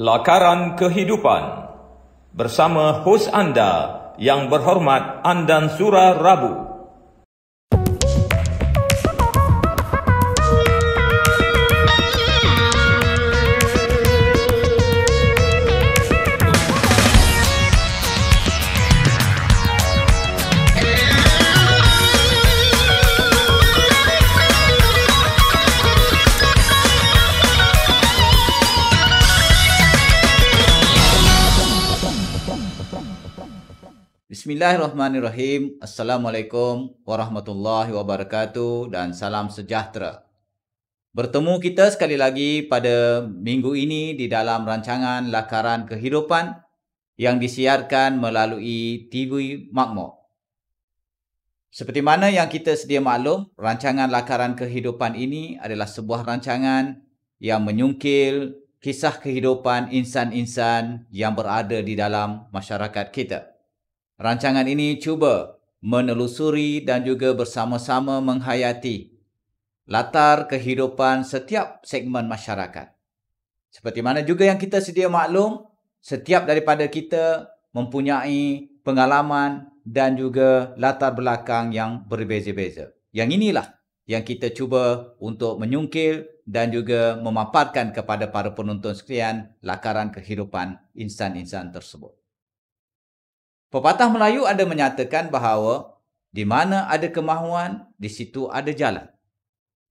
Lakaran Kehidupan bersama hos anda yang berhormat Andan Sura Rabu. Bismillahirrahmanirrahim. Assalamualaikum warahmatullahi wabarakatuh dan salam sejahtera. Bertemu kita sekali lagi pada minggu ini di dalam rancangan Lakaran Kehidupan yang disiarkan melalui TV Makmur. Seperti mana yang kita sedia maklum, rancangan Lakaran Kehidupan ini adalah sebuah rancangan yang menyungkil kisah kehidupan insan-insan yang berada di dalam masyarakat kita. Rancangan ini cuba menelusuri dan juga bersama-sama menghayati latar kehidupan setiap segmen masyarakat. Seperti mana juga yang kita sedia maklum, setiap daripada kita mempunyai pengalaman dan juga latar belakang yang berbeza-beza. Yang inilah yang kita cuba untuk menyungkil dan juga memaparkan kepada para penonton sekalian lakaran kehidupan insan-insan tersebut. Pepatah Melayu ada menyatakan bahawa di mana ada kemahuan, di situ ada jalan.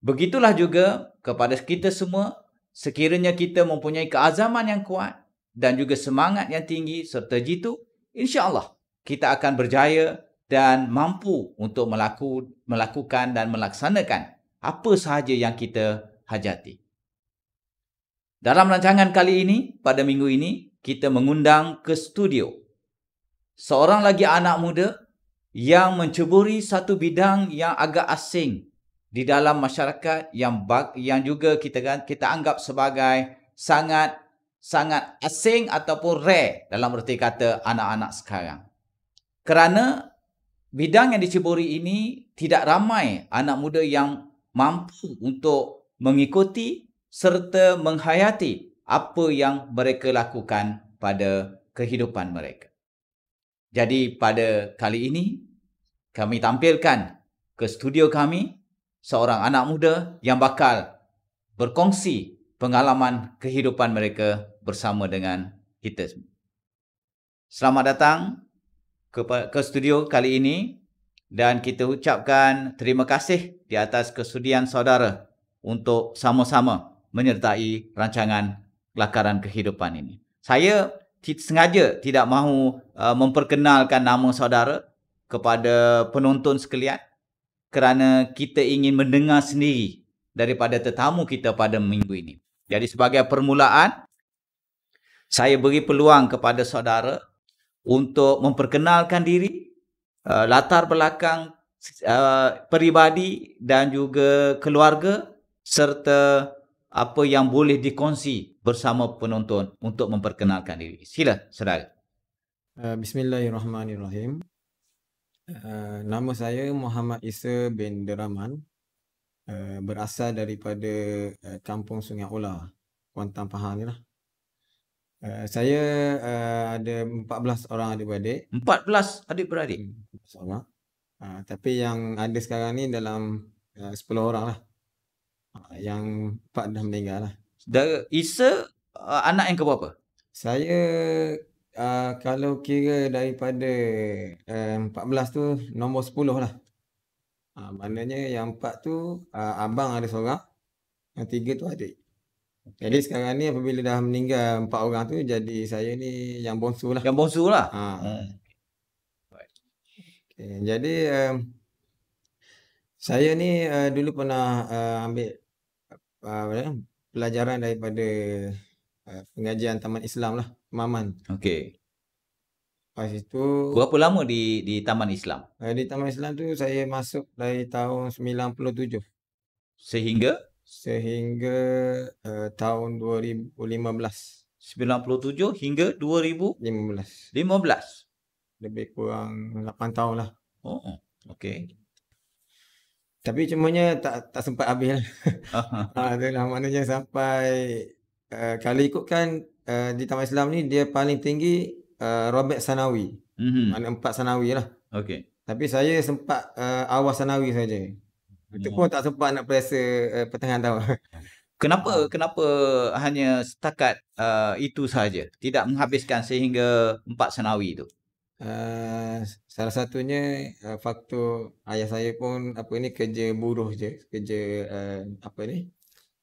Begitulah juga kepada kita semua, sekiranya kita mempunyai keazaman yang kuat dan juga semangat yang tinggi serta jitu, insya-Allah kita akan berjaya dan mampu untuk melaku, melakukan dan melaksanakan apa sahaja yang kita hajati. Dalam rancangan kali ini, pada minggu ini, kita mengundang ke studio seorang lagi anak muda yang menceburi satu bidang yang agak asing di dalam masyarakat yang bag, yang juga kita kita anggap sebagai sangat sangat asing ataupun rare dalam erti kata anak-anak sekarang. Kerana bidang yang diceburi ini tidak ramai anak muda yang mampu untuk mengikuti serta menghayati apa yang mereka lakukan pada kehidupan mereka. Jadi pada kali ini kami tampilkan ke studio kami seorang anak muda yang bakal berkongsi pengalaman kehidupan mereka bersama dengan kita. Selamat datang ke ke studio kali ini dan kita ucapkan terima kasih di atas kesudian saudara untuk sama-sama menyertai rancangan lakaran kehidupan ini. Saya sengaja tidak mahu uh, memperkenalkan nama saudara kepada penonton sekalian kerana kita ingin mendengar sendiri daripada tetamu kita pada minggu ini. Jadi sebagai permulaan saya beri peluang kepada saudara untuk memperkenalkan diri, uh, latar belakang uh, peribadi dan juga keluarga serta apa yang boleh dikongsi bersama penonton untuk memperkenalkan diri. Sila, saudara. Uh, Bismillahirrahmanirrahim. Uh, nama saya Muhammad Isa bin Deraman. Uh, berasal daripada uh, kampung Sungai Ula, Kuantan Pahang ni lah. Uh, saya uh, ada 14 orang adik-beradik. 14 adik-beradik? Hmm, Uh, tapi yang ada sekarang ni dalam uh, 10 orang lah. Uh, yang 4 dah meninggal lah. Dara, Isa uh, anak yang keberapa? Saya uh, kalau kira daripada uh, 14 tu nombor 10 lah. Uh, maknanya yang 4 tu uh, abang ada seorang. Yang 3 tu adik. Jadi sekarang ni apabila dah meninggal 4 orang tu jadi saya ni yang bongsu lah. Yang bongsu lah. Ha. Hmm. Okay, jadi um, saya ni uh, dulu pernah uh, ambil uh, pelajaran daripada uh, pengajian Taman Islam lah, Maman. Okey. Lepas itu... Berapa lama di di Taman Islam? Uh, di Taman Islam tu saya masuk dari tahun 97. Sehingga? Sehingga uh, tahun 2015. 97 hingga 2015. 15? Lebih kurang 8 tahun lah. Oh, oh. okey. Tapi cumanya tak tak sempat habis lah. Uh-huh. Ha, maknanya sampai uh, eh, kalau ikutkan uh, di Taman Islam ni dia paling tinggi uh, Robert Sanawi. Mm-hmm. Mana empat Sanawi lah. Okey. Tapi saya sempat uh, awal Sanawi saja. Itu pun hmm. tak sempat nak perasa uh, pertengahan tahun. Kenapa ah. kenapa hanya setakat uh, itu saja tidak menghabiskan sehingga empat senawi itu? Eh, salah satunya uh, faktor ayah saya pun apa ni kerja buruh je, kerja uh, apa ni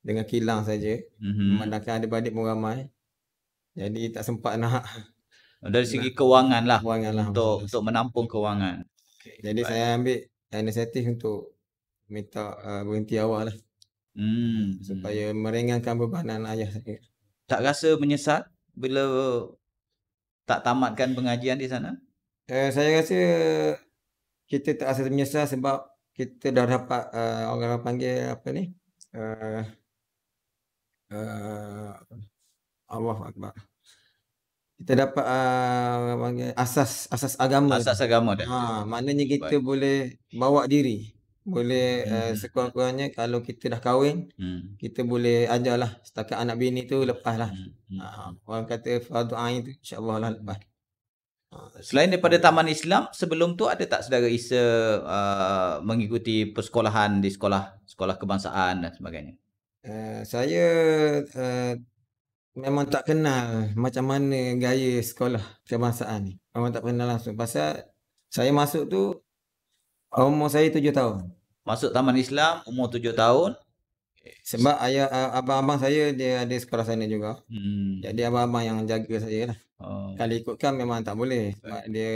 dengan kilang saja. Mm-hmm. Memandangkan ada adik pun ramai. Jadi tak sempat nak oh, dari segi lah kewangan lah untuk betul. untuk menampung kewangan. Okay. Jadi Baik. saya ambil inisiatif untuk minta uh, berhenti awal lah. Hmm. Supaya hmm. meringankan bebanan ayah saya. Tak rasa menyesat bila tak tamatkan pengajian di sana? uh, saya rasa kita tak rasa menyesal sebab kita dah dapat uh, orang orang panggil apa ni? Uh, eh, uh, Allah Akbar. Kita dapat uh, panggil asas asas agama. Asas agama dah. Ha, maknanya kita Baik. boleh bawa diri. Boleh hmm. uh, sekurang-kurangnya kalau kita dah kahwin, hmm. kita boleh ajarlah setakat anak bini tu lepas lah. Hmm. hmm. Ha, orang kata fardu ain tu insya lah lepas. Hmm. Ha, selain daripada Taman Islam, sebelum tu ada tak saudara Isa uh, mengikuti persekolahan di sekolah sekolah kebangsaan dan sebagainya? Uh, saya uh, memang tak kenal macam mana gaya sekolah kebangsaan ni. Memang tak kenal langsung. Pasal saya masuk tu umur saya tujuh tahun. Masuk Taman Islam umur tujuh tahun. Sebab ayah, abang-abang saya dia ada sekolah sana juga. Hmm. Jadi abang-abang yang jaga saya lah. Oh. Kalau ikutkan memang tak boleh. Sebab dia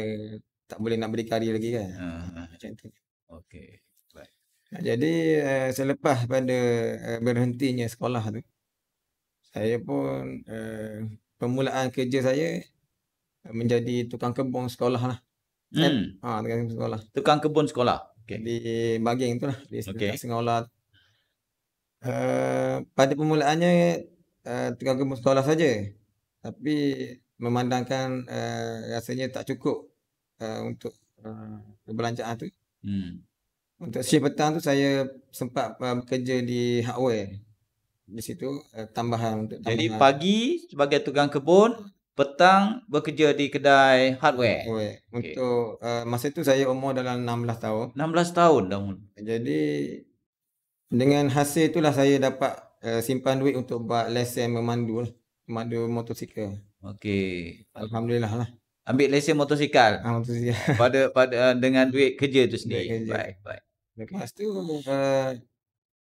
tak boleh nak berdikari lagi kan. Uh-huh. Macam tu. Okay. Right. Jadi uh, selepas pada uh, eh, berhentinya sekolah tu. Saya pun uh, permulaan kerja saya menjadi tukang kebun sekolah lah. Kan? Hmm. Ha, tukang kebun sekolah. Tukang kebun sekolah. Okay. Di bagian tu lah. Di okay. sekolah. Uh, pada permulaannya uh, tukang kebun sekolah saja. Tapi memandangkan uh, rasanya tak cukup uh, untuk uh, belanjaan tu. Hmm. Untuk shift petang tu saya sempat uh, bekerja di hardware. Di situ uh, tambahan untuk Jadi pagi sebagai tukang kebun, petang bekerja di kedai hardware. hardware. Untuk uh, masa tu saya umur dalam 16 tahun. 16 tahun dah. Jadi dengan hasil itulah saya dapat uh, simpan duit untuk buat lesen memandu lah, memandu motosikal. Okey. Alhamdulillah lah. Ambil lesen motosikal. Ah, motosikal. pada pada ah, dengan duit kerja tu sendiri. Baik, baik. Lepas tu uh,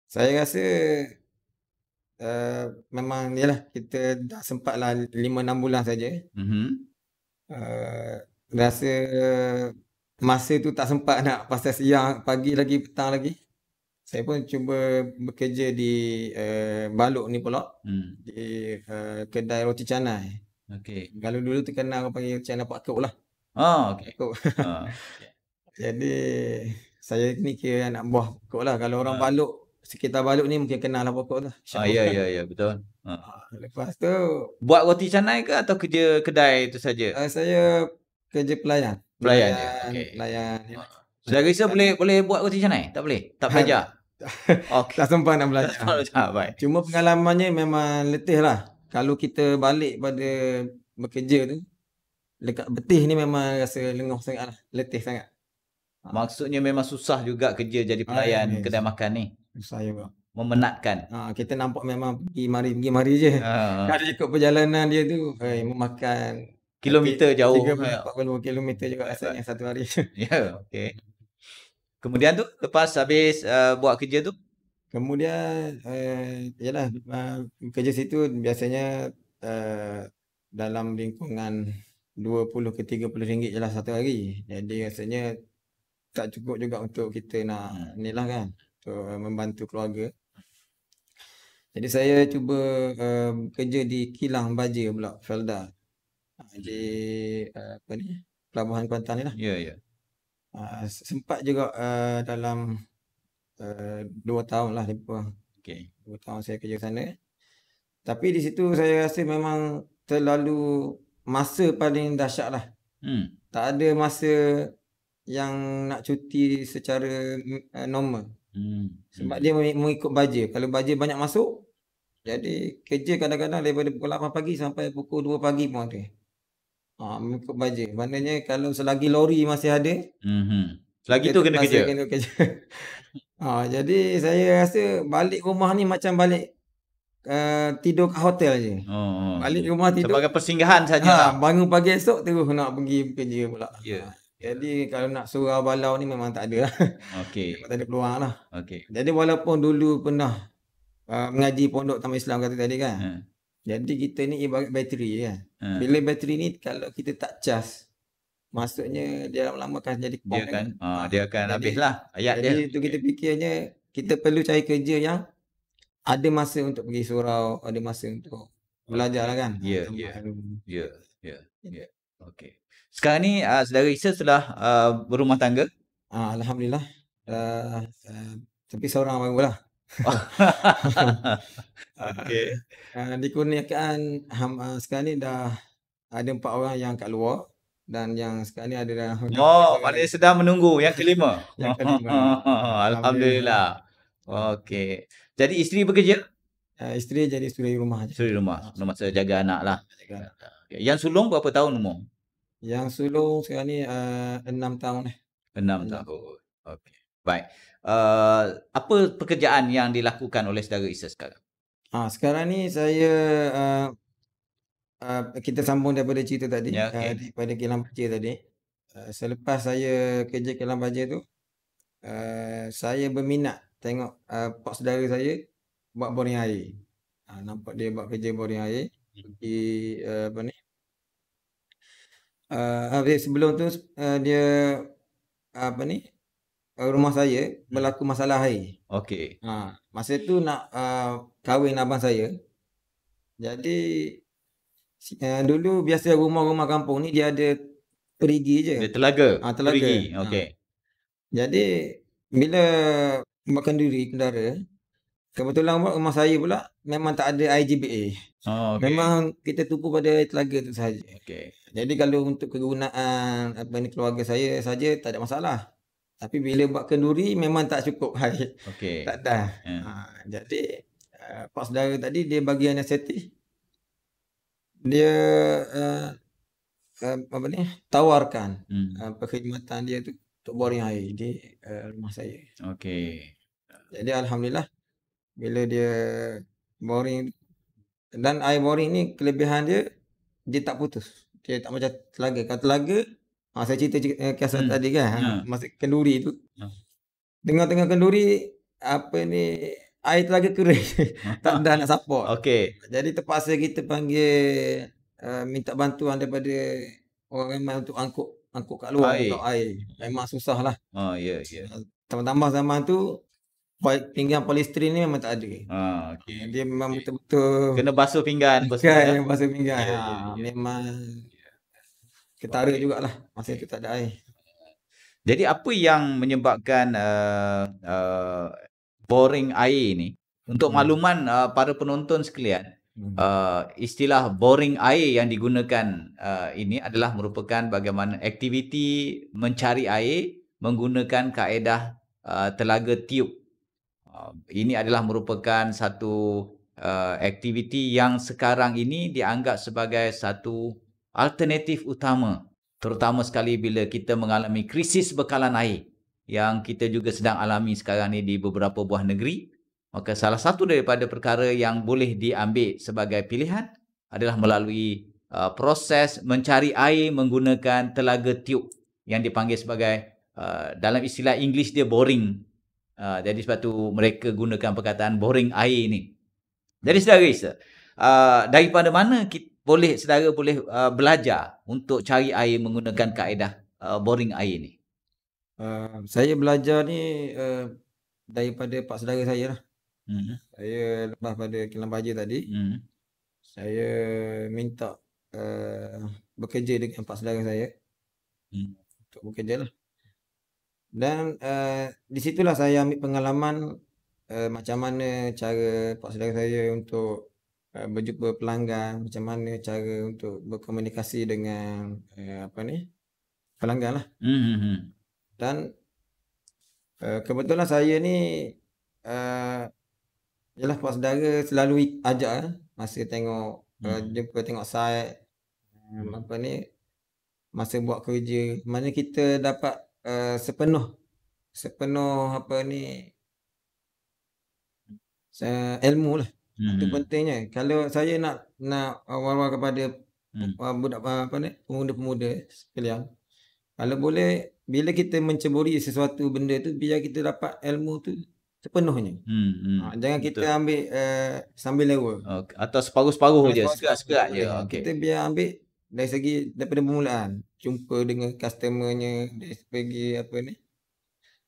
saya rasa uh, memang ni lah kita dah sempat lah 5-6 bulan saja. Mm uh, rasa masa tu tak sempat nak pasal siang pagi lagi petang lagi. Saya pun cuba bekerja di uh, Balok ni pula. Mm. Di uh, kedai roti canai. Okay, Kalau dulu tu kenal orang panggil channel Pak Kok lah. Ah, okey. Ah. Okay. Jadi saya ni kira anak buah Kok lah. Kalau orang ah. Baluk sekitar Baluk ni mungkin kenal lah Pak lah. Ah, ya, ya, ya, betul. Ah. ah. Lepas tu buat roti canai ke atau kerja kedai tu saja? Uh, saya kerja pelayan. Pelayan, pelayan je. Okey. Pelayan. Saya rasa tak. boleh boleh buat roti canai? Tak boleh. Tak belajar. okay. Tak sempat nak belajar. Tak sempat, baik. Cuma pengalamannya memang letih lah kalau kita balik pada bekerja tu dekat betih ni memang rasa lenguh sangat lah letih sangat ha. maksudnya memang susah juga kerja jadi ah, pelayan ha, kedai makan ni susah juga memenatkan ha, kita nampak memang pergi mari pergi mari je ha. kalau cukup perjalanan dia tu hey, memakan kilometer jauh 30-40 kilometer juga rasanya satu hari ya yeah, okay. kemudian tu lepas habis uh, buat kerja tu Kemudian uh, yalah uh, kerja situ biasanya uh, dalam lingkungan 20 ke 30 ringgit jelah satu hari. Jadi rasanya tak cukup juga untuk kita nak inilah hmm. kan untuk uh, membantu keluarga. Jadi saya cuba uh, kerja di kilang baja pula Felda. Ah, di uh, apa ni? Pelabuhan Kuantan ni lah. Ya yeah, ya. Yeah. Uh, sempat juga uh, dalam Eh, dua tahun lah lebih kurang. Okay. Dua tahun saya kerja sana. Tapi di situ saya rasa memang terlalu masa paling dahsyat lah. Hmm. Tak ada masa yang nak cuti secara uh, normal. Hmm. Sebab hmm. dia mengikut baja. Kalau baja banyak masuk, jadi kerja kadang-kadang daripada pukul 8 pagi sampai pukul 2 pagi pun ada. Ha, mengikut baja. Maknanya kalau selagi lori masih ada, hmm. hmm lagi tu kena kerja. Kena kerja. ha, jadi saya rasa balik rumah ni macam balik uh, tidur ke hotel je. Oh, oh. balik okay. rumah tidur. Sebagai persinggahan saja. Ha, bangun pagi esok terus nak pergi kerja pula. Yeah. Ya, ha, ya. jadi kalau nak surau balau ni memang tak ada lah. Okay. tak ada peluang lah. Okay. Jadi walaupun dulu pernah uh, mengaji pondok Taman Islam kata tadi kan. Yeah. Ha. Jadi kita ni ibarat bateri kan. Yeah. Ha. Bila bateri ni kalau kita tak charge maksudnya dia lama-lama kan? ha, ah, akan jadi bom dia akan kan? uh, dia akan habislah ayat jadi, dia jadi itu kita fikirnya kita perlu cari kerja yang ada masa untuk pergi surau ada masa untuk belajar lah kan ya ya, ya ya, ya. okey sekarang ni uh, saudara Isa sudah uh, berumah tangga uh, alhamdulillah uh, uh, tapi seorang baru lah okey uh, dikurniakan uh, sekarang ni dah ada empat orang yang kat luar dan yang sekarang ni ada dalam Oh, kata-kata. sedang menunggu yang kelima. yang kelima. Alhamdulillah. Okey. Jadi isteri bekerja? Uh, isteri jadi suri rumah. Je. Suri rumah. Ah. Rumah masa jaga anak lah. Jaga Yang sulung berapa tahun umur? Yang sulung sekarang ni eh, enam uh, tahun. Eh. Enam tahun. Okey. Baik. Uh, apa pekerjaan yang dilakukan oleh saudara Isa sekarang? Ah, sekarang ni saya uh, uh, kita sambung daripada cerita tadi yeah, ya, okay. uh, daripada kilang baja tadi uh, selepas saya kerja kilang baja tu uh, saya berminat tengok uh, pak saudara saya buat boring air uh, nampak dia buat kerja boring air pergi uh, apa ni uh, habis sebelum tu uh, dia apa ni rumah saya hmm. berlaku masalah air. Okey. Ha, masa tu nak uh, kahwin abang saya. Jadi Uh, dulu biasa rumah-rumah kampung ni dia ada perigi je. Dia telaga. Ah, telaga. Perigi. Ah. Okey. Ha. Jadi bila makan duri kendara Kebetulan rumah saya pula memang tak ada IGBA. Oh, okay. Memang kita tupu pada telaga tu saja. Okay. Jadi kalau untuk kegunaan apa ni keluarga saya saja tak ada masalah. Tapi bila buat kenduri memang tak cukup air. Okay. Tak dah. Ya. Yeah. Ha, jadi uh, pak saudara tadi dia bagi anestetik dia uh, uh, apa ni tawarkan hmm. uh, perkhidmatan dia tu untuk boring air di uh, rumah saya. Okey. Jadi alhamdulillah bila dia boring dan air boring ni kelebihan dia dia tak putus. Dia tak macam telaga. Kalau telaga ha, saya cerita uh, kisah hmm. tadi kan ha, ya. yeah. masuk kenduri tu. Yeah. Tengah-tengah kenduri apa ni air telaga kering. tak ada nak support. Okay. Jadi terpaksa kita panggil uh, minta bantuan daripada orang ramai untuk angkut angkut kat luar air. untuk air. Memang susah lah. oh, yeah, ya. uh, Yeah. Tambah-tambah zaman tu baik pinggan polistrin ni memang tak ada. Ha, okey. Uh, dia memang okay. betul-betul kena basuh pinggan, basuh kan, pinggan. basuh pinggan. Ya, ya, ya. Memang ya. ketara okay. jugalah masa okay. tu tak ada air. Jadi apa yang menyebabkan uh, uh boring air ini untuk hmm. makluman uh, para penonton sekalian hmm. uh, istilah boring air yang digunakan uh, ini adalah merupakan bagaimana aktiviti mencari air menggunakan kaedah uh, telaga tiup uh, ini adalah merupakan satu uh, aktiviti yang sekarang ini dianggap sebagai satu alternatif utama terutama sekali bila kita mengalami krisis bekalan air yang kita juga sedang alami sekarang ni di beberapa buah negeri. Maka salah satu daripada perkara yang boleh diambil sebagai pilihan adalah melalui uh, proses mencari air menggunakan telaga tiup yang dipanggil sebagai uh, dalam istilah English dia boring. Uh, jadi sebab tu mereka gunakan perkataan boring air ni. Jadi saudara uh, daripada mana kita boleh saudara boleh uh, belajar untuk cari air menggunakan kaedah uh, boring air ni? Ah, saya belajar ni uh, daripada pak saudara saya lah. Hmm. Saya lepas pada kilang baja tadi. Hmm. Saya minta uh, bekerja dengan pak saudara saya. Hmm. Untuk bekerja lah. Dan uh, di situlah saya ambil pengalaman uh, macam mana cara pak saudara saya untuk uh, berjumpa pelanggan, macam mana cara untuk berkomunikasi dengan uh, apa ni? Pelanggan lah. Hmm. hmm, hmm dan uh, kebetulan saya ni uh, ialah pak saudara selalu ajak eh, masa tengok eh, hmm. uh, jumpa tengok saya hmm. apa ni masa buat kerja mana kita dapat uh, sepenuh sepenuh apa ni uh, ilmu lah hmm. itu pentingnya kalau saya nak nak uh, war kepada hmm. budak uh, apa ni pemuda-pemuda sekalian kalau boleh bila kita menceburi sesuatu benda tu biar kita dapat ilmu tu sepenuhnya. Hmm, hmm. Ha, jangan Betul. kita ambil uh, sambil lewa. Okay. Atau separuh-separuh je, sekat-sekat je. Okay. Kita biar ambil dari segi daripada permulaan, jumpa dengan customernya, dari segi apa ni?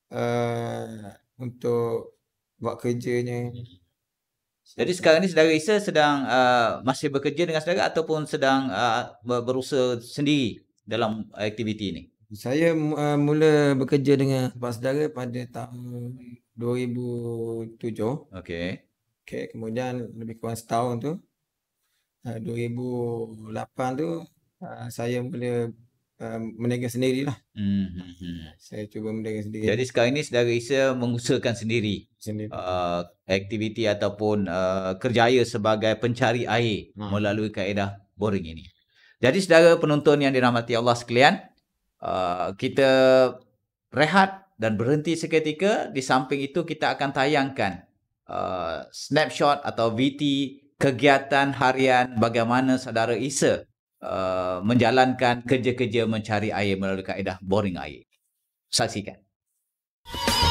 Uh, untuk buat kerjanya. Jadi sekarang ni saudara Isa sedang uh, masih bekerja dengan saudara ataupun sedang uh, berusaha sendiri dalam aktiviti ini? Saya uh, mula bekerja dengan sebab saudara pada tahun 2007. Okey. Okey, kemudian lebih kurang setahun tu uh, 2008 tu uh, saya mula uh, meniaga sendirilah. Hmm. hmm, hmm. Uh, saya cuba meniaga sendiri. Jadi sekarang ni saudara Isa mengusahakan sendiri sendiri uh, aktiviti ataupun uh, kerjaya sebagai pencari air hmm. melalui kaedah boring ini. Jadi saudara penonton yang dirahmati Allah sekalian, uh, kita rehat dan berhenti seketika di samping itu kita akan tayangkan uh, snapshot atau VT kegiatan harian bagaimana saudara Isa uh, menjalankan kerja-kerja mencari air melalui kaedah boring air saksikan Música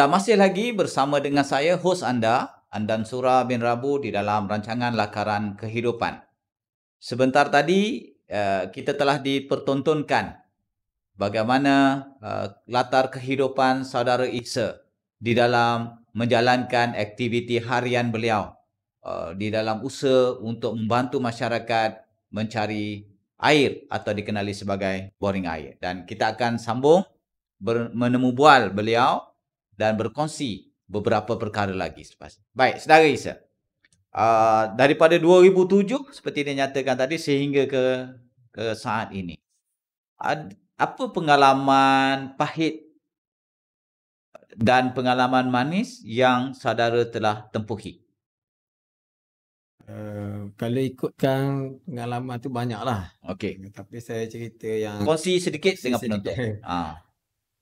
Anda masih lagi bersama dengan saya, hos anda, Andan Sura bin Rabu di dalam rancangan Lakaran Kehidupan. Sebentar tadi, eh, kita telah dipertontonkan bagaimana eh, latar kehidupan saudara Isa di dalam menjalankan aktiviti harian beliau eh, di dalam usaha untuk membantu masyarakat mencari air atau dikenali sebagai boring air. Dan kita akan sambung menemubual beliau dan berkongsi beberapa perkara lagi selepas. Baik, saudara Isa. Uh, daripada 2007 seperti dinyatakan tadi sehingga ke ke saat ini. Ad, apa pengalaman pahit dan pengalaman manis yang saudara telah tempuhi? Uh, kalau ikutkan pengalaman tu banyaklah. Okey. Tapi saya cerita yang... Kongsi sedikit dengan sedikit. penonton. Ha.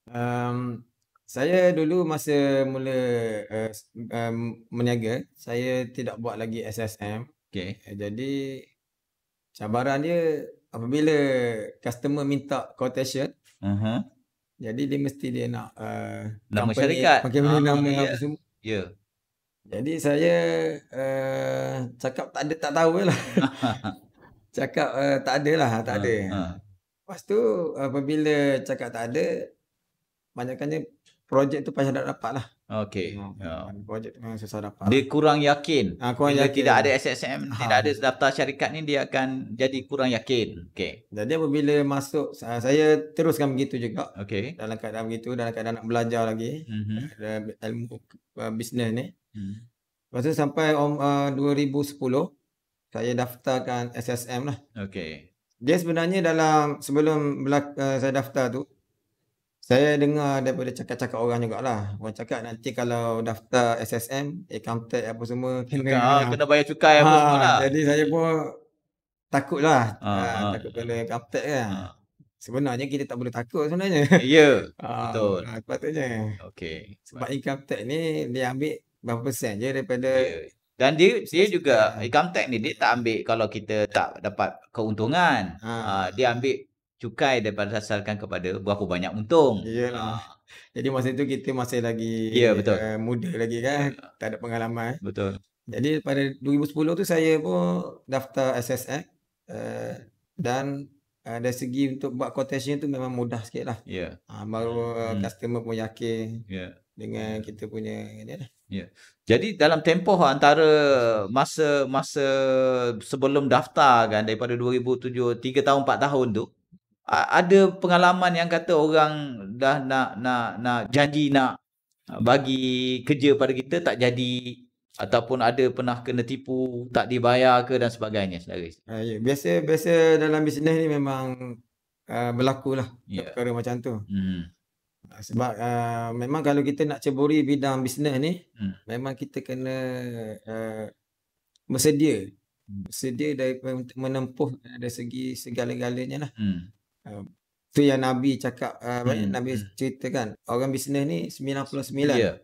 Um, saya dulu masa mula uh, um, meniaga, saya tidak buat lagi SSM. Okay. Uh, eh, jadi cabaran dia apabila customer minta quotation, uh-huh. jadi dia mesti dia nak uh, nama syarikat. Pakai ah, nama yeah. apa semua. Yeah. Jadi saya uh, cakap tak ada tak tahu lah. cakap uh, tak ada lah, tak uh, ada. Uh. Lepas tu apabila cakap tak ada, banyakannya projek tu pasal dah dapat lah. Okay. Hmm. Ha, yeah. Projek tu memang susah dapat. Dia kurang yakin. Ha, kurang Bila yakin. tidak ada SSM, ha. tidak ada daftar syarikat ni, dia akan jadi kurang yakin. Okay. Jadi apabila masuk, ha, saya teruskan begitu juga. Okay. Dalam keadaan begitu, dalam keadaan nak belajar lagi. Mm-hmm. Ilmu ha, bisnes ni. Mm. Lepas tu sampai om, uh, 2010, saya daftarkan SSM lah. Okay. Dia sebenarnya dalam, sebelum belak- uh, saya daftar tu, saya dengar daripada cakap-cakap orang juga lah, Orang cakap nanti kalau daftar SSM, account tax apa semua kena cukai, ha. Ah, kena bayar cukai apa ha, semua lah. Jadi saya pun takutlah. Ha, ha. takut kena account tax kan. Ha. Sebenarnya kita tak boleh takut sebenarnya. Ya. Yeah, ha, betul. Ha, sepatutnya. Okey. Sebab income tax ni dia ambil berapa persen je daripada yeah. Dan dia, dia juga, income tax ni dia tak ambil kalau kita tak dapat keuntungan. Ha. Dia ambil cukai daripada asalkan kepada berapa banyak untung. Iyalah. Uh. Jadi masa itu kita masih lagi yeah, betul. Uh, muda lagi kan, ya. tak ada pengalaman. Betul. Jadi pada 2010 tu saya pun daftar SSX uh, eh, dan uh, dari segi untuk buat quotation tu memang mudah sikit lah. Yeah. Ya. Uh, baru uh, hmm. customer pun yakin yeah. dengan ya. kita punya ni lah. Ya. Jadi dalam tempoh antara masa masa sebelum daftar kan daripada 2007 3 tahun 4 tahun tu ada pengalaman yang kata orang dah nak nak nak janji nak bagi kerja pada kita tak jadi ataupun ada pernah kena tipu tak dibayar ke dan sebagainya saudara. Ha, ya, biasa biasa dalam bisnes ni memang uh, berlaku lah yeah. perkara macam tu. Hmm. Ha, sebab uh, memang kalau kita nak ceburi bidang bisnes ni hmm. memang kita kena uh, bersedia hmm. bersedia dari menempuh dari segi segala-galanya lah. Hmm. Uh, tu yang Nabi cakap uh, hmm. Nabi hmm. cerita kan orang bisnes ni 99. Yeah.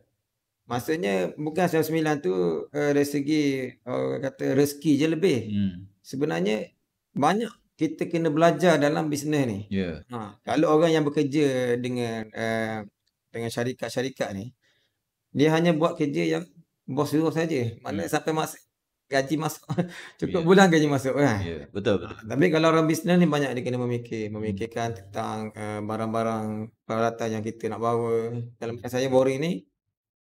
Maksudnya bukan 99 tu uh, dari segi orang kata rezeki je lebih. Hmm. Sebenarnya banyak kita kena belajar dalam bisnes ni. Yeah. Ha, kalau orang yang bekerja dengan uh, dengan syarikat-syarikat ni dia hanya buat kerja yang bos suruh saja. Maknanya yeah. Hmm. sampai masa gaji masuk cukup yeah. bulan gaji masuk kan ya yeah. betul betul ah, tapi kalau orang bisnes ni banyak dia kena memikir memikirkan hmm. tentang uh, barang-barang peralatan yang kita nak bawa dalam kes saya boring ni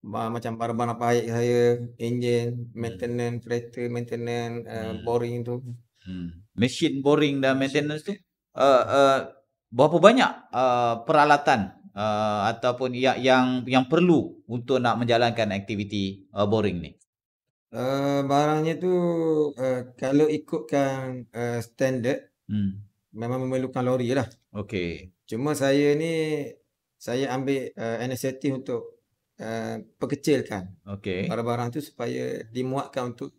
macam barang-barang apa baik saya enjin hmm. maintenance kereta maintenance uh, hmm. boring tu hmm. mesin boring dan maintenance tu uh, uh, berapa banyak uh, peralatan uh, ataupun yang yang yang perlu untuk nak menjalankan aktiviti uh, boring ni Uh, barangnya tu uh, kalau ikutkan uh, standard hmm. memang memerlukan lori lah. Okay. Cuma saya ni saya ambil uh, inisiatif untuk uh, perkecilkan okay. barang-barang tu supaya dimuatkan untuk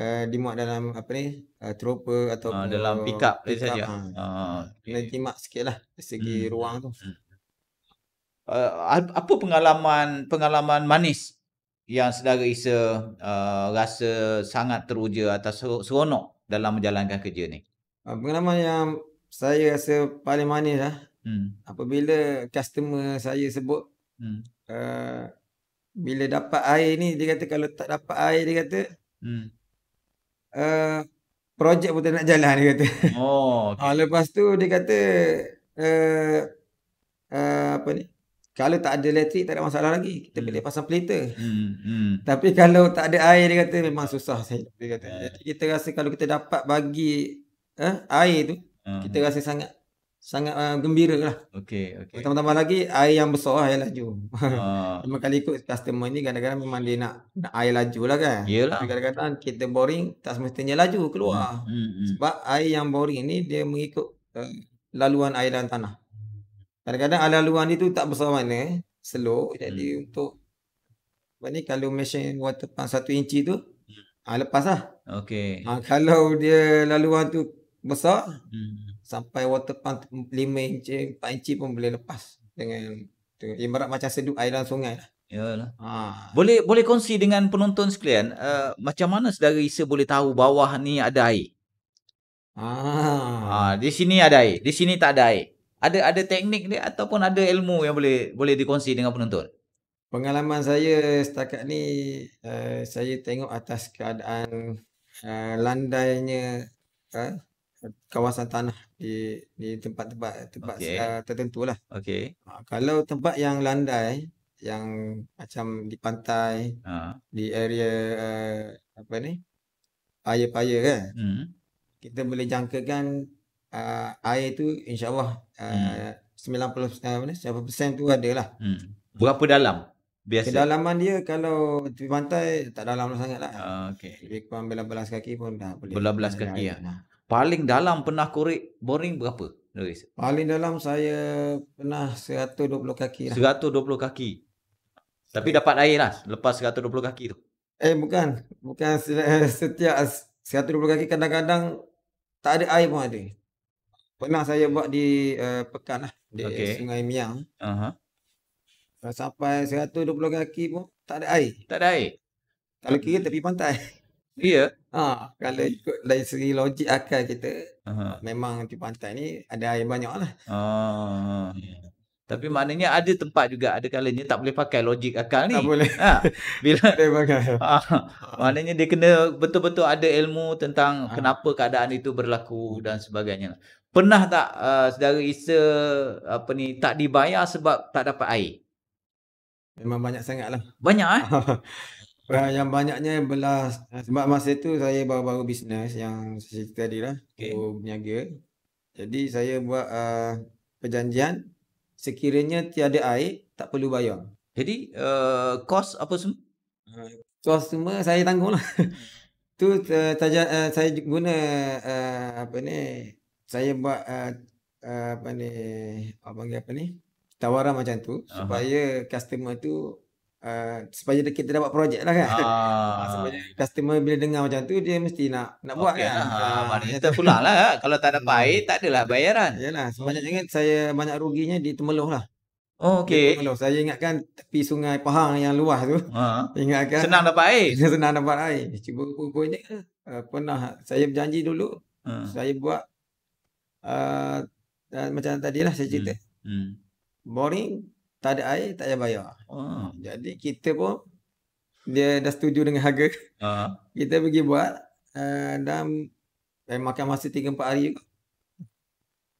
uh, dimuat dalam apa ni uh, trooper atau ah, uh, dalam pick up pick saja. Ha. Uh, ah, okay. timak sikit lah dari segi hmm. ruang tu. Uh, apa pengalaman pengalaman manis yang saudara Isa uh, rasa sangat teruja atau seronok dalam menjalankan kerja ni? Ah, pengalaman yang saya rasa paling manis lah. Hmm. Apabila customer saya sebut hmm. uh, bila dapat air ni dia kata kalau tak dapat air dia kata hmm. uh, projek pun tak nak jalan dia kata. Oh, okay. uh, ah, lepas tu dia kata uh, uh, apa ni? kalau tak ada elektrik tak ada masalah lagi kita boleh hmm. pasang pelita hmm, hmm. tapi kalau tak ada air dia kata memang susah saya dia kata ya. jadi kita rasa kalau kita dapat bagi eh, air tu uh-huh. kita hmm. rasa sangat sangat uh, gembira lah okay, okay. tambah-tambah lagi air yang besar lah air laju Memang ah. kali ikut customer ni kadang-kadang memang dia nak, nak air laju lah kan Yelah. kadang-kadang kita boring tak semestinya laju keluar uh. hmm, hmm. sebab air yang boring ni dia mengikut uh, laluan air dan tanah Kadang-kadang ala luar ni tu tak besar mana eh, Slow hmm. jadi untuk Apa ni kalau mesin water pump satu inci tu ha, Lepas lah okay. ha, ah, Kalau dia laluan tu besar hmm. Sampai water pump lima inci empat inci pun boleh lepas Dengan tu, Ibarat macam seduk air dalam sungai lah Ha. Boleh boleh kongsi dengan penonton sekalian uh, macam mana saudara Isa boleh tahu bawah ni ada air? Ah, ha. di sini ada air, di sini tak ada air ada ada teknik dia ataupun ada ilmu yang boleh boleh dikongsi dengan penonton? Pengalaman saya setakat ni uh, saya tengok atas keadaan uh, landainya uh, kawasan tanah di di tempat-tempat tempat, tempat, tempat okay. uh, tertentulah. Okey. Uh, kalau tempat yang landai yang macam di pantai uh. di area uh, apa ni? Paya-paya kan. Hmm. Kita boleh jangkakan uh, air tu insyaallah uh, hmm. 90 uh, mana siapa persen tu adalah. Hmm. Berapa dalam? Biasa. Kedalaman dia kalau tepi pantai tak dalam lah sangat lah. Ah, okay. Lebih kurang belas kaki pun dah boleh. Belas belas kaki lah. lah. Paling dalam pernah korek boring berapa? Luis? Paling dalam saya pernah 120 kaki lah. 120 kaki. Tapi dapat air lah lepas 120 kaki tu. Eh bukan. Bukan setiap 120 kaki kadang-kadang tak ada air pun ada. Pernah saya buat di uh, Pekan lah. Di okay. Sungai Miang. Uh-huh. Sampai 120 kaki pun tak ada air. Tak ada air? Kalau kira tepi pantai. Iya. Yeah. Ha, kalau ikut dari segi logik akal kita, uh-huh. memang tepi pantai ni ada air banyak lah. Uh-huh. Tapi maknanya ada tempat juga ada kalanya tak boleh pakai logik akal ni. Tak boleh. Ha. Bila tak boleh pakai. Ha. Maknanya dia kena betul-betul ada ilmu tentang ha. kenapa keadaan itu berlaku dan sebagainya. Pernah tak uh, saudara Isa apa ni tak dibayar sebab tak dapat air? Memang banyak sangatlah. Banyak eh? yang banyaknya belah sebab masa itu saya baru-baru bisnes yang saya cerita tadi lah. Okay. berniaga. Jadi saya buat uh, perjanjian sekiranya tiada air tak perlu bayar. Jadi uh, kos apa semua? Uh, kos semua saya tanggung lah. tu uh, taja, uh, saya guna uh, apa ni saya buat uh, uh, apa ni apa panggil apa ni tawaran macam tu uh-huh. supaya customer tu uh, supaya kita dapat projek lah kan uh-huh. supaya ya, ya. customer bila dengar macam tu dia mesti nak nak okay, buat kan ah, maknanya uh-huh. uh, lah kalau tak ada baik hmm. tak adalah bayaran yalah sebanyak jangan uh saya banyak ruginya di temeloh lah Oh, okay. Kalau saya ingatkan tepi sungai Pahang yang luas tu. Ha. Ingatkan. Senang dapat air. Senang dapat air. Cuba rupanya uh, pernah saya berjanji dulu ha. saya buat uh, uh, macam tadilah saya cerita. Hmm. hmm. Boring, tak ada air, tak payah bayar. Oh. Jadi kita pun dia dah setuju dengan harga. Uh. Kita pergi buat uh, dan eh, makan masa 3 4 hari.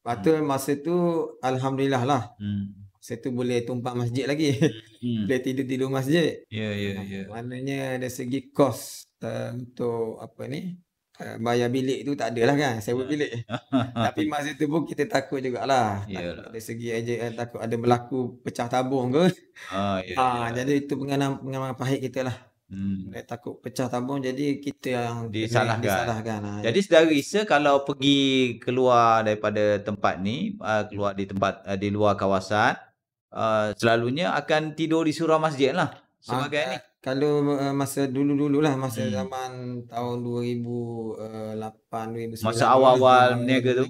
Patut hmm. masa tu alhamdulillah lah. Hmm. Saya tu boleh tumpang masjid lagi. Hmm. boleh tidur-tidur masjid. Ya, yeah, ya, yeah, ya. Yeah. Maknanya dari segi kos uh, untuk apa ni, Eh, bayar bilik tu tak adalah kan saya sewa bilik tapi masa tu pun kita takut juga lah. dari segi aja takut ada berlaku pecah tabung ke ah, yeah, ya, ya, ha, ya. yeah. jadi itu pengalaman pengalaman pahit kita lah hmm. Dia takut pecah tabung jadi kita yang disalahkan, disalahkan lah. jadi sedari se kalau pergi keluar daripada tempat ni ah, keluar di tempat ah, di luar kawasan uh, selalunya akan tidur di surau masjid lah sebagai ah, ha, ni? Kalau uh, masa dulu-dulu lah, masa hmm. zaman tahun 2008-2009. Eh, masa awal-awal meniaga tu?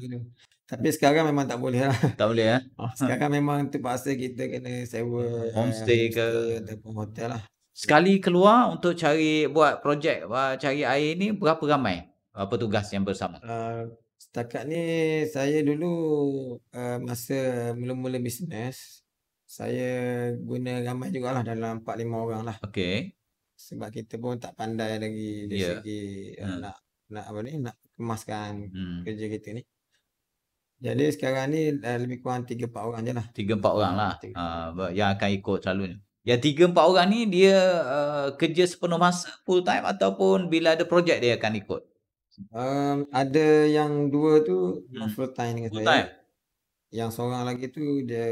Tapi sekarang memang tak boleh lah. Tak boleh ya? sekarang memang terpaksa kita kena sewa hmm, homestay uh, ke ataupun hotel lah. Sekali keluar untuk cari buat projek cari air ni berapa ramai petugas yang bersama? Uh, setakat ni saya dulu uh, masa mula-mula bisnes saya guna ramai jugalah dalam 4 5 orang lah. Okey. Sebab kita pun tak pandai lagi dari yeah. segi eh, hmm. nak nak apa ni nak kemaskan hmm. kerja kita ni. Jadi sekarang ni uh, lebih kurang 3 4 orang je lah. 3 4 orang lah. Ha uh, yang akan ikut selalunya. Yang 3 4 orang ni dia uh, kerja sepenuh masa full time ataupun bila ada projek dia akan ikut. Um, ada yang dua tu hmm. full time dengan full saya. Time yang seorang lagi tu dia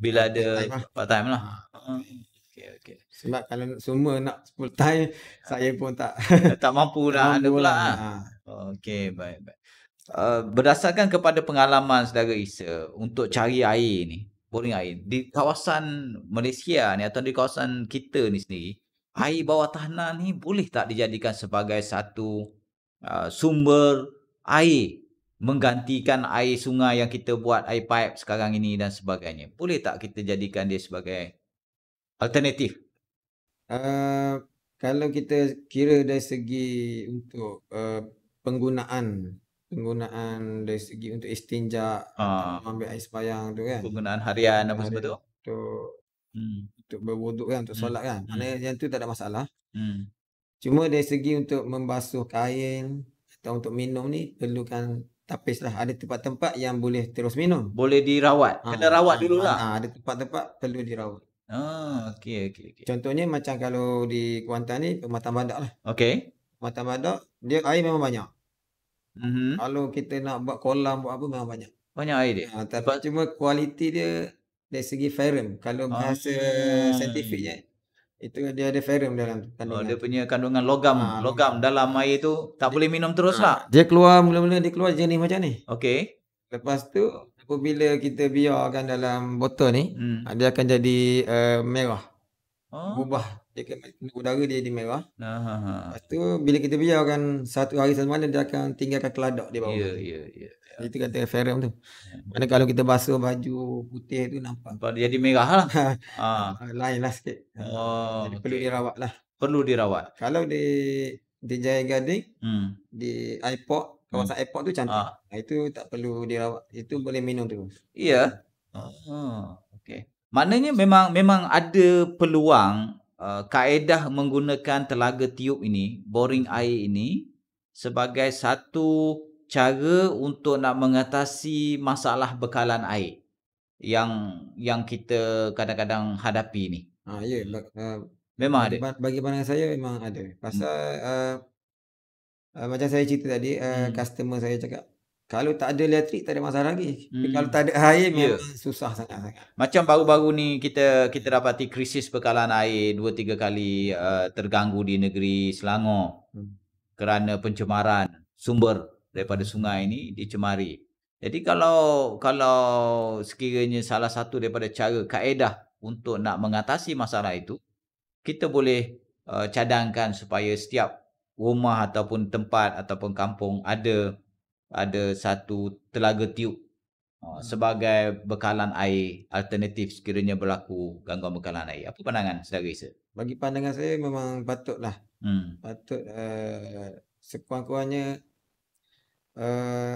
bila ada lah. part time lah. Ha. Hmm. Okey okey. Sebab kalau semua nak full time ha. saya pun tak tak mampu dah ada pula. Lah. Ha. Okey baik baik. Uh, berdasarkan kepada pengalaman saudara Isa untuk cari air ni, boring air di kawasan Malaysia ni atau di kawasan kita ni sendiri, air bawah tanah ni boleh tak dijadikan sebagai satu uh, sumber air menggantikan air sungai yang kita buat air pipe sekarang ini dan sebagainya. Boleh tak kita jadikan dia sebagai alternatif? Uh, kalau kita kira dari segi untuk uh, penggunaan penggunaan dari segi untuk istinja ah. uh, ambil air sembahyang tu kan. Penggunaan harian apa sebab tu? Untuk hmm. untuk berwuduk kan untuk hmm. solat kan. hmm. kan. Maknanya hmm. yang tu tak ada masalah. Hmm. Cuma dari segi untuk membasuh kain atau untuk minum ni perlukan tapis lah. Ada tempat-tempat yang boleh terus minum. Boleh dirawat. Ha. Kena rawat dulu lah. Ha. Ada tempat-tempat perlu dirawat. Ah, okay. okey, okey. Contohnya macam kalau di Kuantan ni, Pematang Badak lah. Okey. Pematang Badak, dia air memang banyak. Mm-hmm. Kalau kita nak buat kolam, buat apa, memang banyak. Banyak air dia? Ha, tapi Sebab... cuma kualiti dia dari segi ferum. Kalau ah. bahasa ah. saintifiknya itu dia ada ferum dalam kandungan. Oh, dia punya kandungan logam, ha, logam dalam air itu tak dia, boleh minum terus ha. lah. Dia keluar mula-mula dia keluar jenis macam ni. Okey. Lepas tu apabila kita biarkan dalam botol ni, hmm. Ah, dia akan jadi uh, merah. Oh. Berubah dia akan udara dia di merah. Ha, ha ha. Lepas tu bila kita biarkan satu hari satu malam dia akan tinggalkan keladak di bawah. Ya ya ya. Itu kata referem tu. Ya. Mana kalau kita basuh baju putih tu nampak. Nampak jadi merah lah. ha. ha. ha Lainlah sikit. Oh. Jadi okay. perlu dirawat lah. Perlu dirawat. Kalau di di Jaya Gading, hmm. di airport, kawasan hmm. airport tu cantik. Ah. Ha. Itu tak perlu dirawat. Itu boleh minum tu. Iya. Ha. Oh. Okey. Maknanya memang memang ada peluang Uh, kaedah menggunakan telaga tiup ini, boring hmm. air ini sebagai satu cara untuk nak mengatasi masalah bekalan air yang yang kita kadang-kadang hadapi ni. Ha ya uh, memang ada. Bagi pandangan saya memang ada. Hmm. Pasal hmm. uh, uh, macam saya cerita tadi uh, hmm. customer saya cakap kalau tak ada elektrik tak ada masalah lagi. Hmm. kalau tak ada air ya. memang yeah. susah sangat. Macam baru-baru ni kita kita dapati krisis bekalan air dua tiga kali uh, terganggu di negeri Selangor. Hmm. Kerana pencemaran sumber daripada sungai ini dicemari. Jadi kalau kalau sekiranya salah satu daripada cara kaedah untuk nak mengatasi masalah itu, kita boleh uh, cadangkan supaya setiap rumah ataupun tempat ataupun kampung ada ada satu telaga tiup ha, hmm. sebagai bekalan air alternatif sekiranya berlaku gangguan bekalan air. Apa pandangan saudara Isa? Bagi pandangan saya memang patutlah. Hmm. Patut uh, eh, sekurang-kurangnya uh, eh,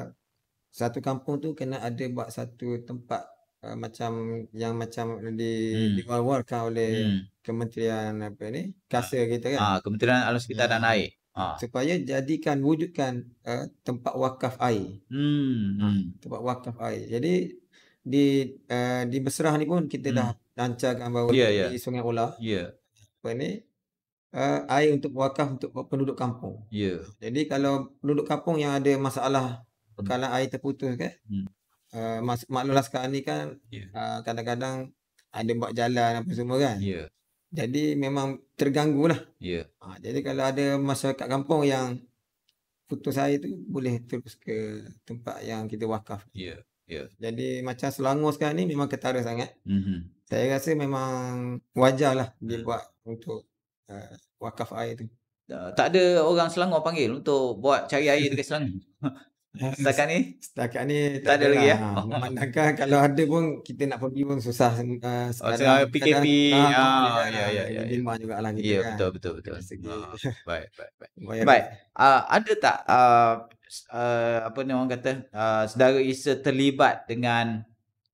satu kampung tu kena ada buat satu tempat uh, macam yang macam di hmm. diwar-warkan oleh hmm. kementerian apa ni? Ha. Kasa kita kan. Ah, ha, Kementerian Alam Sekitar hmm. dan Air ha. supaya jadikan wujudkan uh, tempat wakaf air. Hmm, hmm. Tempat wakaf air. Jadi di uh, di Besrah ni pun kita hmm. dah lancarkan bahawa yeah, di ya. Sungai Ola Ya. Yeah. Apa ni? Uh, air untuk wakaf untuk penduduk kampung. Ya. Yeah. Jadi kalau penduduk kampung yang ada masalah bekalan hmm. air terputus ke kan, Hmm. Uh, maklumlah sekarang ni kan yeah. Ya. uh, kadang-kadang ada buat jalan apa semua kan? Ya. Yeah. Jadi memang terganggu lah. Yeah. Ha, jadi kalau ada masyarakat kampung yang putus air tu boleh terus ke tempat yang kita wakaf. Yeah. Yeah. Jadi macam Selangor sekarang ni memang ketara sangat. Mm-hmm. Saya rasa memang wajarlah mm. dibuat untuk uh, wakaf air tu. Uh, tak ada orang Selangor panggil untuk buat cari air dekat Selangor. Eh, setakat ni? Setakat ni tak, tak ada lagi lah. ya. Memandangkan ha, oh. kalau ada pun kita nak pergi pun susah uh, sekarang. Oh, PKP. Kadang, ah, ah, ah, ya ya ya. Lima ya. juga lah Ya kan. betul betul betul. Ah, baik baik baik. Baik. Ah, ada tak uh, uh, apa ni orang kata uh, saudara Isa terlibat dengan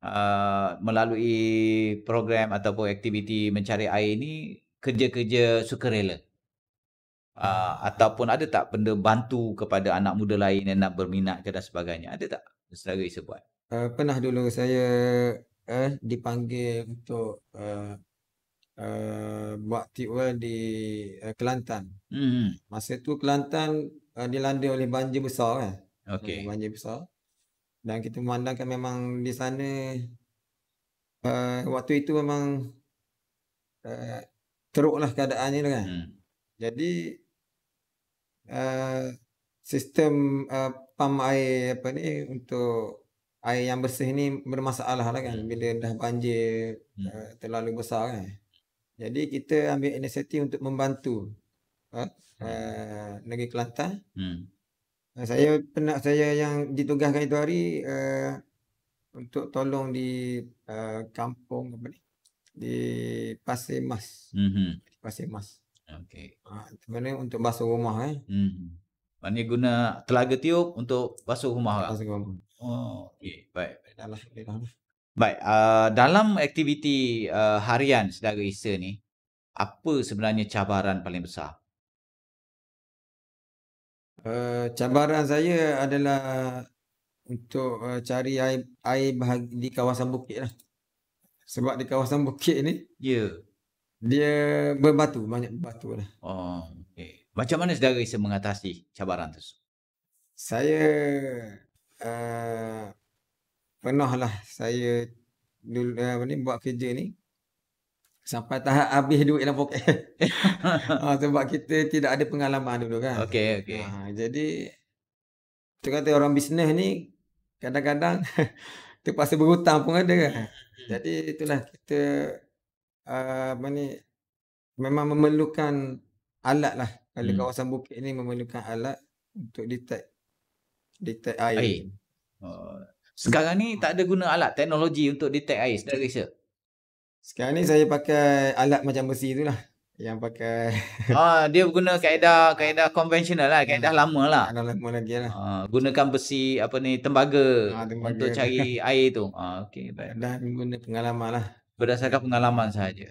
uh, melalui program ataupun aktiviti mencari air ni kerja-kerja sukarela? Uh, uh, ataupun ada tak benda bantu kepada anak muda lain yang nak berminat ke dan sebagainya ada tak saudara Isa buat uh, pernah dulu saya eh, dipanggil untuk uh, uh, buat tiwal di uh, Kelantan mm-hmm. masa tu Kelantan uh, dilanda oleh banjir besar kan okay. uh, banjir besar dan kita memandangkan memang di sana uh, waktu itu memang uh, teruklah keadaannya kan. Hmm. Jadi Uh, sistem uh, pam air apa ni untuk air yang bersih ni bermasalah lah kan hmm. bila dah banjir hmm. uh, terlalu besar kan. Jadi kita ambil inisiatif untuk membantu uh, hmm. uh, negeri Kelantan. Hmm. Uh, saya pernah saya yang ditugaskan itu hari uh, untuk tolong di uh, kampung apa ni di Pasir Mas. Hmm. Pasir Mas. Okey. Ha, ah, mana untuk basuh rumah eh? Hmm. Maknanya guna telaga tiup untuk basuh rumah. Lah. Basuh rumah. Oh, okey. Baik. Dalam Baik, uh, dalam aktiviti uh, harian saudara Isa ni, apa sebenarnya cabaran paling besar? Uh, cabaran saya adalah untuk uh, cari air, air di kawasan bukit lah. Sebab di kawasan bukit ni, yeah. Dia berbatu, banyak berbatu lah. Oh, okay. Macam mana saudara Isa mengatasi cabaran tu? Saya uh, eh, pernah lah saya dulu, uh, ni, buat kerja ni sampai tahap habis duit dalam poket. uh, sebab kita tidak ada pengalaman dulu kan. Okay, okay. Uh, ah, jadi, tu kata orang bisnes ni kadang-kadang terpaksa berhutang pun ada kan. Hmm, hmm, hmm. Jadi itulah kita Ah, apa ni memang memerlukan alat lah kalau hmm. kawasan bukit ni memerlukan alat untuk detect detect air. air. Uh, sekarang ni tak ada guna alat teknologi untuk detect air sedar Malaysia. Sekarang ni saya pakai alat macam besi tu lah yang pakai ah, dia guna kaedah kaedah konvensional lah kaedah hmm. lama lah kaedah lama lagi lah ah, gunakan besi apa ni tembaga, ah, tembaga untuk cari air tu ah, okay, dah guna pengalaman lah berdasarkan pengalaman saja.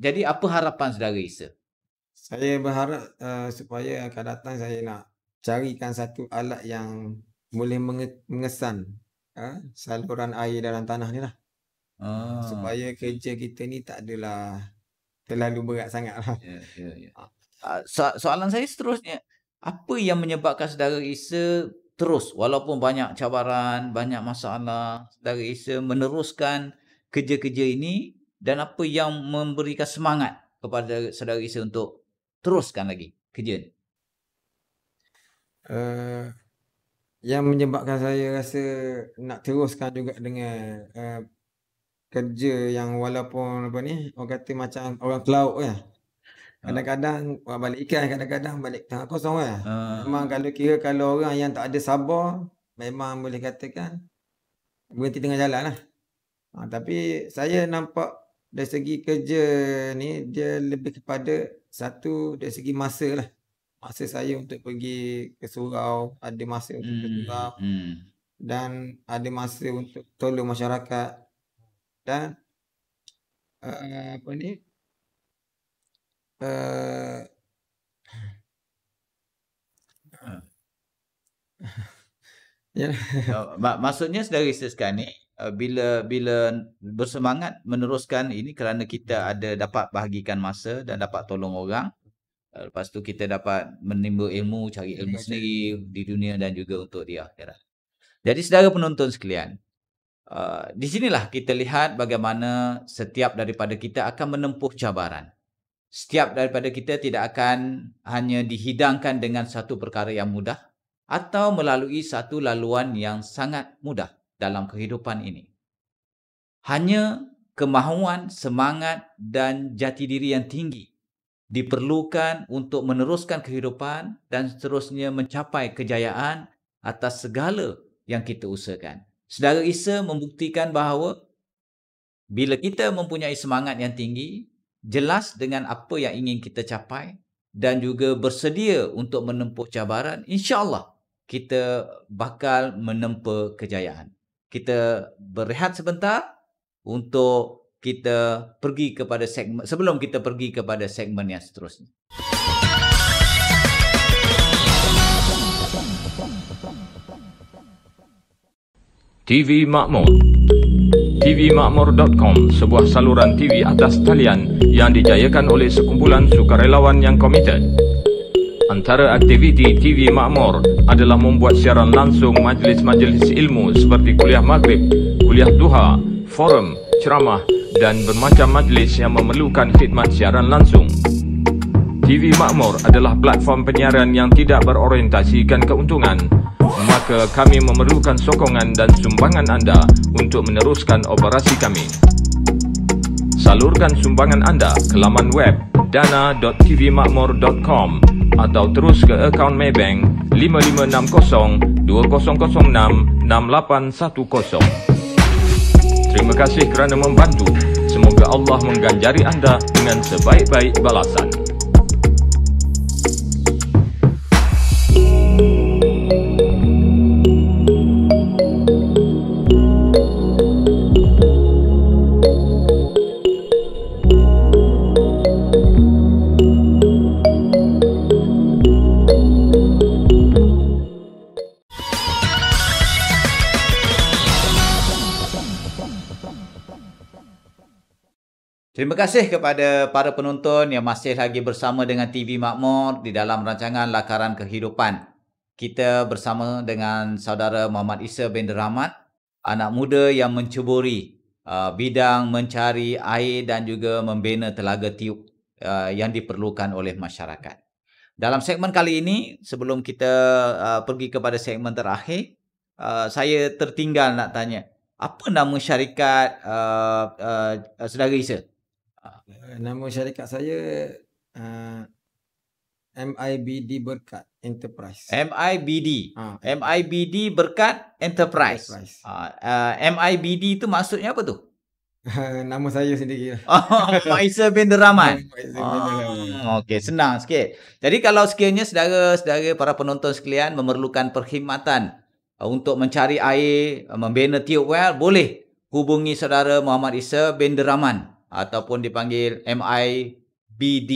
Jadi apa harapan saudara Isa? Saya berharap uh, supaya akan datang saya nak carikan satu alat yang boleh mengesan uh, saluran air dalam tanah ni lah. Ah. Supaya kerja kita ni tak adalah terlalu berat sangat lah. Yeah, ya, ya, ya. yeah, yeah. so- soalan saya seterusnya, apa yang menyebabkan saudara Isa terus walaupun banyak cabaran, banyak masalah, saudara Isa meneruskan kerja-kerja ini dan apa yang memberikan semangat kepada saudara Isa untuk teruskan lagi kerja ini? Uh, eh, yang menyebabkan saya rasa nak teruskan juga dengan uh, kerja yang walaupun apa ni orang kata macam orang cloud ya. Ah. Kadang-kadang uh. balik ikan, kadang-kadang balik tengah kosong ya. Uh. Memang kalau kira kalau orang yang tak ada sabar, memang boleh katakan berhenti tengah jalan lah. Ha, tapi saya nampak dari segi kerja ni dia lebih kepada satu dari segi masa lah. Masa saya untuk pergi ke surau, ada masa untuk hmm. ke surau. Hmm. Dan ada masa untuk tolong masyarakat. Dan uh, apa ni? Uh, ya. Yeah. Oh, mak maksudnya dari sekarang ni Uh, bila bila bersemangat meneruskan ini kerana kita hmm. ada dapat bahagikan masa dan dapat tolong orang uh, lepas tu kita dapat menimba ilmu cari ilmu sendiri di dunia dan juga untuk di akhirat jadi saudara penonton sekalian uh, di sinilah kita lihat bagaimana setiap daripada kita akan menempuh cabaran setiap daripada kita tidak akan hanya dihidangkan dengan satu perkara yang mudah atau melalui satu laluan yang sangat mudah dalam kehidupan ini. Hanya kemahuan, semangat dan jati diri yang tinggi diperlukan untuk meneruskan kehidupan dan seterusnya mencapai kejayaan atas segala yang kita usahakan. Saudara Isa membuktikan bahawa bila kita mempunyai semangat yang tinggi, jelas dengan apa yang ingin kita capai dan juga bersedia untuk menempuh cabaran, insyaallah kita bakal menempuh kejayaan kita berehat sebentar untuk kita pergi kepada segmen sebelum kita pergi kepada segmen yang seterusnya. TV Makmur. TVMakmur.com sebuah saluran TV atas talian yang dijayakan oleh sekumpulan sukarelawan yang komited Antara aktiviti TV Makmur adalah membuat siaran langsung majlis-majlis ilmu seperti kuliah maghrib, kuliah duha, forum, ceramah dan bermacam majlis yang memerlukan khidmat siaran langsung. TV Makmur adalah platform penyiaran yang tidak berorientasikan keuntungan. Maka kami memerlukan sokongan dan sumbangan anda untuk meneruskan operasi kami. Salurkan sumbangan anda ke laman web dana.tvmakmur.com atau terus ke akaun Maybank 5560-2006-6810. Terima kasih kerana membantu. Semoga Allah mengganjari anda dengan sebaik-baik balasan. kasih kepada para penonton yang masih lagi bersama dengan TV Makmur di dalam rancangan Lakaran Kehidupan. Kita bersama dengan saudara Muhammad Isa bin Rahmat, anak muda yang mencuburi uh, bidang mencari air dan juga membina telaga tiup uh, yang diperlukan oleh masyarakat. Dalam segmen kali ini, sebelum kita uh, pergi kepada segmen terakhir, uh, saya tertinggal nak tanya, apa nama syarikat uh, uh, saudara Isa? Ah, nama syarikat saya uh, ah, MIBD Berkat Enterprise. MIBD. Ha. Ah. MIBD Berkat Enterprise. Enterprise. Uh, uh, MIBD tu maksudnya apa tu? nama saya sendiri. Lah. Oh, Faisal bin Deraman. Oh, Okey, senang sikit. Jadi kalau sekiannya saudara-saudara para penonton sekalian memerlukan perkhidmatan untuk mencari air, membina tiup well, boleh hubungi saudara Muhammad Isa bin Deraman ataupun dipanggil MIBD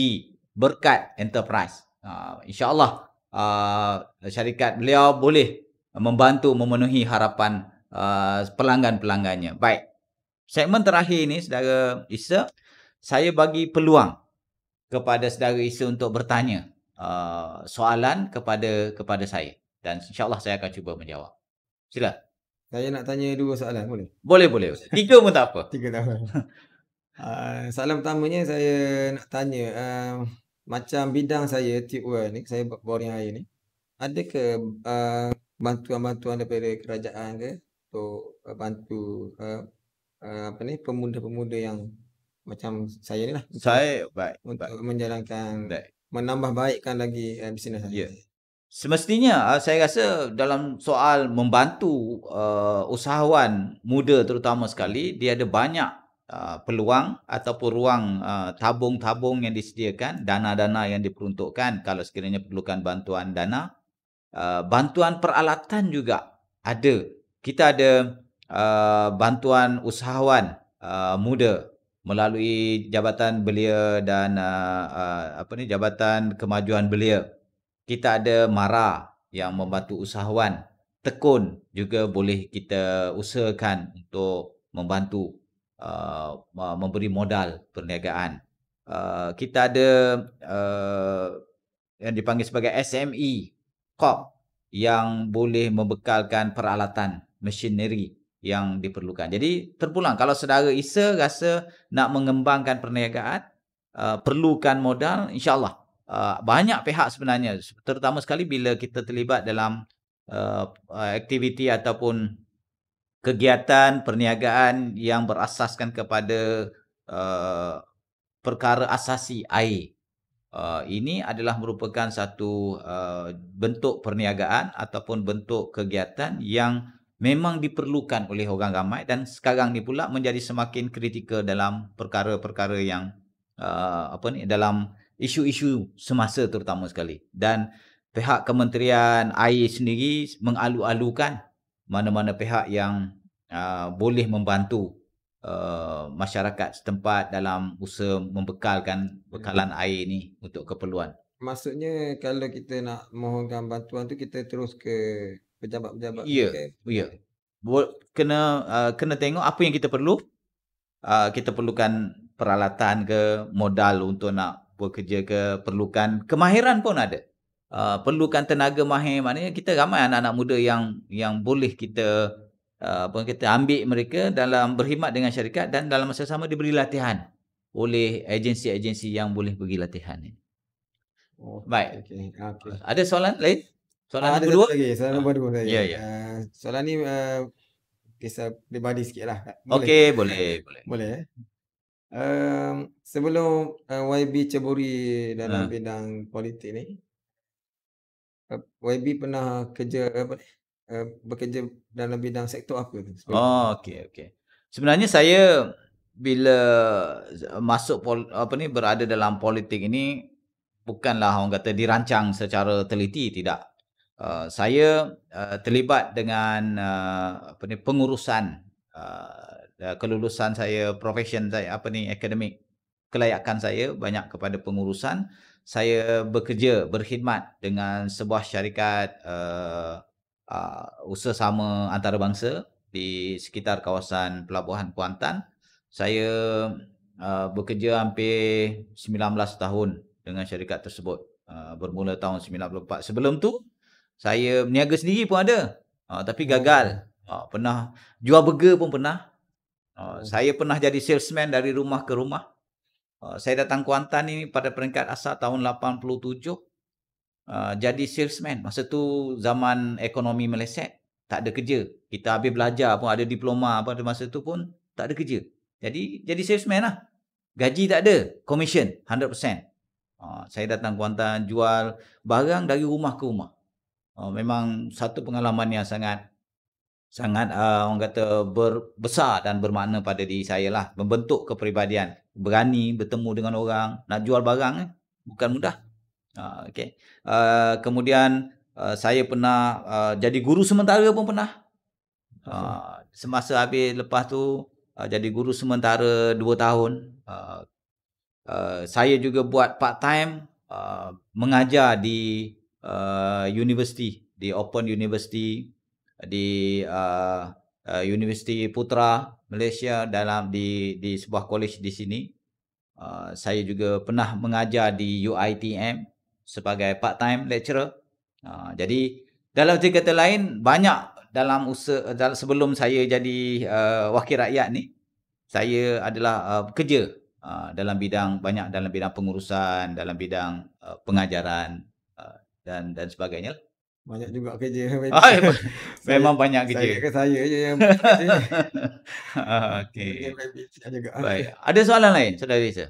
Berkat Enterprise. Uh, InsyaAllah uh, syarikat beliau boleh membantu memenuhi harapan uh, pelanggan-pelanggannya. Baik. Segmen terakhir ini, saudara Isa, saya bagi peluang kepada saudara Isa untuk bertanya uh, soalan kepada kepada saya. Dan insyaAllah saya akan cuba menjawab. Sila. Saya nak tanya dua soalan boleh? Boleh, boleh. Tiga pun tak apa. Tiga tak apa. Uh, ah, soalan pertamanya saya nak tanya uh, macam bidang saya tube ni saya buat boring air ni ada ke uh, bantuan-bantuan daripada kerajaan ke untuk uh, bantu uh, uh, apa ni pemuda-pemuda yang macam saya ni lah saya baik untuk baik. menjalankan baik. menambah baikkan lagi uh, bisnes saya yeah. semestinya saya rasa dalam soal membantu uh, usahawan muda terutama sekali dia ada banyak Uh, peluang ataupun ruang uh, tabung-tabung yang disediakan, dana-dana yang diperuntukkan kalau sekiranya perlukan bantuan dana. Uh, bantuan peralatan juga ada. Kita ada uh, bantuan usahawan uh, muda melalui jabatan belia dan uh, uh, apa ni jabatan kemajuan belia kita ada mara yang membantu usahawan tekun juga boleh kita usahakan untuk membantu uh, memberi modal perniagaan. Uh, kita ada uh, yang dipanggil sebagai SME Corp yang boleh membekalkan peralatan machinery yang diperlukan. Jadi terpulang kalau saudara Isa rasa nak mengembangkan perniagaan uh, perlukan modal insyaAllah uh, banyak pihak sebenarnya terutama sekali bila kita terlibat dalam uh, aktiviti ataupun kegiatan perniagaan yang berasaskan kepada uh, perkara asasi air. Uh, ini adalah merupakan satu uh, bentuk perniagaan ataupun bentuk kegiatan yang memang diperlukan oleh orang ramai dan sekarang ni pula menjadi semakin kritikal dalam perkara-perkara yang uh, apa ni dalam isu-isu semasa terutama sekali dan pihak kementerian air sendiri mengalu-alukan mana-mana pihak yang Ah, boleh membantu uh, masyarakat setempat dalam usaha membekalkan ya. bekalan ya. air ni untuk keperluan. Maksudnya kalau kita nak mohonkan bantuan tu kita terus ke pejabat-pejabat. Ya. Ya. Kena uh, kena tengok apa yang kita perlu. Uh, kita perlukan peralatan ke, modal untuk nak bekerja ke, perlukan kemahiran pun ada. Uh, perlukan tenaga mahir maknanya kita ramai anak-anak muda yang yang boleh kita Ah, apa kita ambil mereka dalam berkhidmat dengan syarikat dan dalam masa sama diberi latihan oleh agensi-agensi yang boleh pergi latihan ini. Oh, baik. Okay. Okay. Ah, ada soalan lain? Soalan ah, kedua? Lagi. Soalan nombor dua saja. Ya, ya. Ah, soalan ni uh, kisah pribadi sikit lah. Boleh. Okay, boleh. Boleh. boleh eh? um, sebelum uh, YB ceburi dalam uh. bidang politik ni, eh, YB pernah kerja apa Eh, bekerja dalam bidang sektor apa tu? Oh, okey okey. Sebenarnya saya bila masuk pol, apa ni berada dalam politik ini bukanlah orang kata dirancang secara teliti tidak. Uh, saya uh, terlibat dengan uh, apa ni pengurusan uh, kelulusan saya profession saya apa ni akademik kelayakan saya banyak kepada pengurusan saya bekerja berkhidmat dengan sebuah syarikat uh, uh, usaha sama antarabangsa di sekitar kawasan pelabuhan Kuantan. Saya uh, bekerja hampir 19 tahun dengan syarikat tersebut. Uh, bermula tahun 94. Sebelum tu saya berniaga sendiri pun ada. Uh, tapi oh. gagal. Uh, pernah jual burger pun pernah. Uh, oh. saya pernah jadi salesman dari rumah ke rumah. Uh, saya datang Kuantan ini pada peringkat asal tahun 87. Uh, uh, jadi salesman. Masa tu zaman ekonomi meleset, tak ada kerja. Kita habis belajar pun ada diploma pada masa tu pun tak ada kerja. Jadi jadi salesman lah. Gaji tak ada, commission 100%. Uh, ah, saya datang Kuantan jual barang dari rumah ke rumah. Uh, memang satu pengalaman yang sangat sangat uh, orang kata ber, besar dan bermakna pada diri saya lah membentuk kepribadian berani bertemu dengan orang nak jual barang eh, bukan mudah Ha, okay. uh, kemudian uh, saya pernah uh, jadi guru sementara pun pernah. Uh, semasa habis lepas tu uh, jadi guru sementara dua tahun. Uh, uh, saya juga buat part time uh, mengajar di uh, universiti, di Open University, di uh, uh, Universiti Putra Malaysia dalam di di sebuah college di sini. Uh, saya juga pernah mengajar di UiTM sebagai part-time lecturer. Uh, jadi dalam cerita kata lain banyak dalam usaha dalam, sebelum saya jadi uh, wakil rakyat ni saya adalah uh, eh, kerja uh, ha, dalam bidang banyak dalam bidang pengurusan, dalam bidang uh, pengajaran uh, dan dan sebagainya. Banyak juga kerja. Ah, memang saya, banyak kerja. Saya ke saya je yang kerja. Ah, okey. Baik. Ada soalan lain, Saudara ah. Risa?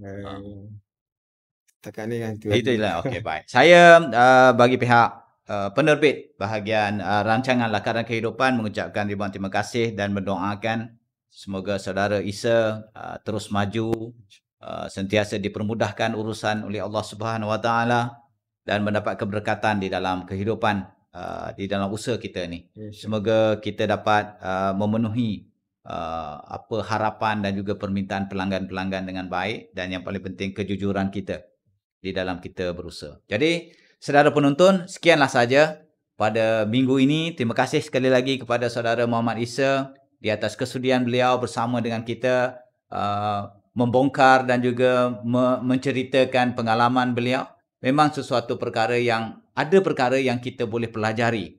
Um, tekanan yang tu. Itulah. Okey, baik. Saya uh, bagi pihak Uh, penerbit bahagian uh, rancangan lakaran kehidupan mengucapkan ribuan terima kasih dan mendoakan semoga saudara Isa uh, terus maju uh, sentiasa dipermudahkan urusan oleh Allah Subhanahu Wa Taala dan mendapat keberkatan di dalam kehidupan uh, di dalam usaha kita ni ya, semoga kita dapat uh, memenuhi uh, apa harapan dan juga permintaan pelanggan-pelanggan dengan baik dan yang paling penting kejujuran kita di dalam kita berusaha. Jadi, saudara penonton, sekianlah saja pada minggu ini. Terima kasih sekali lagi kepada saudara Muhammad Isa di atas kesudian beliau bersama dengan kita uh, membongkar dan juga me- menceritakan pengalaman beliau. Memang sesuatu perkara yang ada perkara yang kita boleh pelajari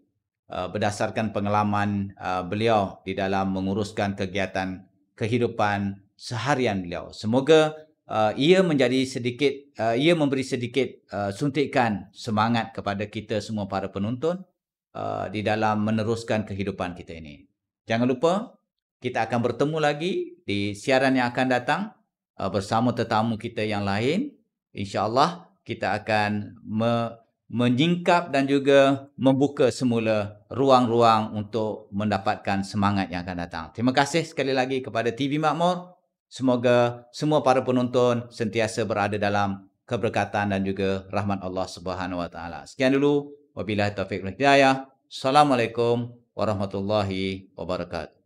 uh, berdasarkan pengalaman uh, beliau di dalam menguruskan kegiatan kehidupan seharian beliau. Semoga Uh, ia menjadi sedikit uh, ia memberi sedikit uh, suntikan semangat kepada kita semua para penonton uh, di dalam meneruskan kehidupan kita ini. Jangan lupa kita akan bertemu lagi di siaran yang akan datang uh, bersama tetamu kita yang lain. Insya-Allah kita akan me- menyingkap dan juga membuka semula ruang-ruang untuk mendapatkan semangat yang akan datang. Terima kasih sekali lagi kepada TV Makmur Semoga semua para penonton sentiasa berada dalam keberkatan dan juga rahmat Allah Subhanahu wa taala. Sekian dulu. Wabillahi taufik wal hidayah. Assalamualaikum warahmatullahi wabarakatuh.